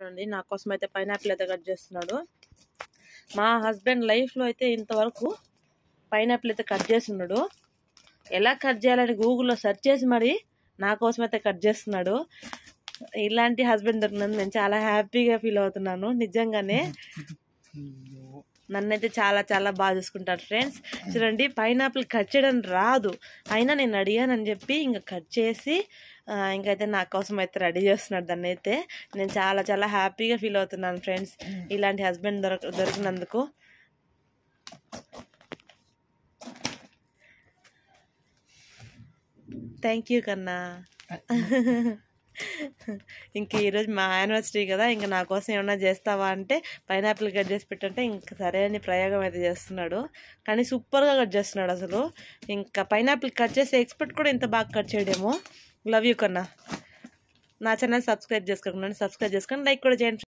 చూడండి నా కోసం అయితే పైనాపిల్ అయితే కట్ చేస్తున్నాడు మా హస్బెండ్ లైఫ్లో అయితే ఇంతవరకు పైనాపిల్ అయితే కట్ చేస్తున్నాడు ఎలా కట్ చేయాలని గూగుల్లో సెర్చ్ చేసి మరి నా కోసం అయితే కట్ చేస్తున్నాడు ఇలాంటి హస్బెండ్ దొరికినందుకు నేను చాలా హ్యాపీగా ఫీల్ అవుతున్నాను నిజంగానే నన్నైతే చాలా చాలా బాగా చూసుకుంటారు ఫ్రెండ్స్ చూడండి పైనాపిల్ కట్ చేయడం రాదు అయినా నేను అడిగానని చెప్పి ఇంకా కట్ చేసి ఇంకైతే నా కోసం అయితే రెడీ చేస్తున్నాడు దాన్ని అయితే నేను చాలా చాలా హ్యాపీగా ఫీల్ అవుతున్నాను ఫ్రెండ్స్ ఇలాంటి హస్బెండ్ దొరక దొరికినందుకు థ్యాంక్ యూ కన్నా ఇంక ఈరోజు మా యానివర్సరీ కదా ఇంకా నా కోసం ఏమన్నా చేస్తావా అంటే పైనాపిల్ కట్ చేసి పెట్టంటే ఇంక సరే అని ప్రయోగం అయితే చేస్తున్నాడు కానీ సూపర్గా కట్ చేస్తున్నాడు అసలు ఇంకా పైనాపిల్ కట్ చేసే ఎక్స్పర్ట్ కూడా ఇంత బాగా కట్ చేయడేమో లవ్ యూ కన్నా నా ఛానల్ సబ్స్క్రైబ్ చేసుకోకుండా సబ్స్క్రైబ్ చేసుకొని లైక్ కూడా చేయండి